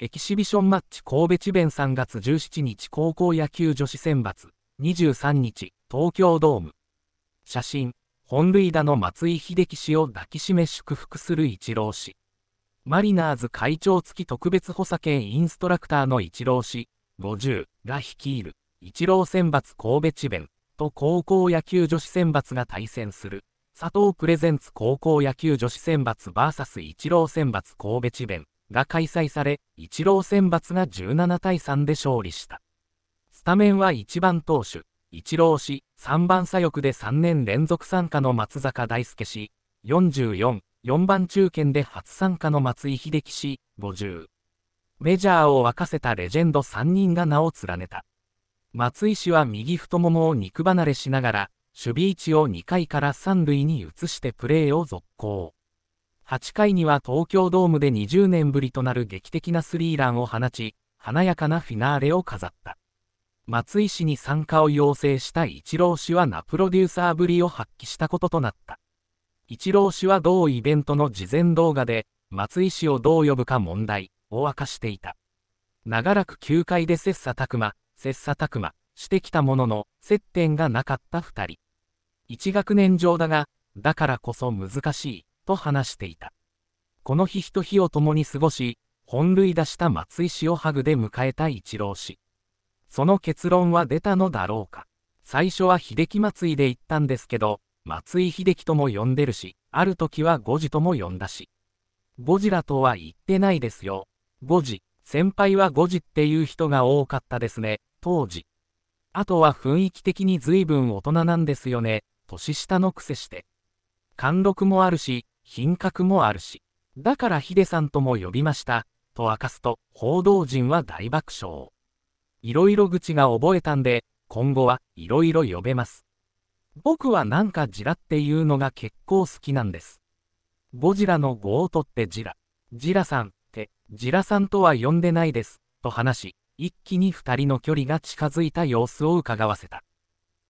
エキシビションマッチ神戸地弁3月17日高校野球女子選抜23日東京ドーム写真本塁打の松井秀喜氏を抱きしめ祝福するイチロー氏マリナーズ会長付き特別補佐兼インストラクターのイチロー氏50が率いるイチロー選抜神戸地弁と高校野球女子選抜が対戦する佐藤プレゼンツ高校野球女子選抜 VS イチロー選抜神戸地弁が開催され、イチロー選抜が17対3で勝利した。スタメンは1番投手、イチロー氏、3番左翼で3年連続参加の松坂大輔氏、44、4番中堅で初参加の松井秀喜氏、50。メジャーを沸かせたレジェンド3人が名を連ねた。松井氏は右太ももを肉離れしながら、守備位置を2回から3塁に移してプレーを続行。8回には東京ドームで20年ぶりとなる劇的なスリーランを放ち、華やかなフィナーレを飾った。松井氏に参加を要請した一郎氏はなプロデューサーぶりを発揮したこととなった。一郎氏は同イベントの事前動画で、松井氏をどう呼ぶか問題を明かしていた。長らく球界で切磋琢磨、切磋琢磨してきたものの、接点がなかった2人。一学年上だが、だからこそ難しい。と話していた。この日ひと日を共に過ごし、本塁打した松井氏をハグで迎えた一郎氏。その結論は出たのだろうか。最初は秀樹松井で言ったんですけど、松井秀樹とも呼んでるし、ある時は五時とも呼んだし。ゴジラとは言ってないですよ。五時、先輩は五時っていう人が多かったですね、当時。あとは雰囲気的に随分大人なんですよね、年下のくせして。貫禄もあるし、品格もあるし、だからヒデさんとも呼びました、と明かすと、報道陣は大爆笑。いろいろ口が覚えたんで、今後はいろいろ呼べます。僕はなんかジラっていうのが結構好きなんです。ゴジラの5を取ってジラ。ジラさんって、ジラさんとは呼んでないです、と話し、一気に二人の距離が近づいた様子を伺わせた。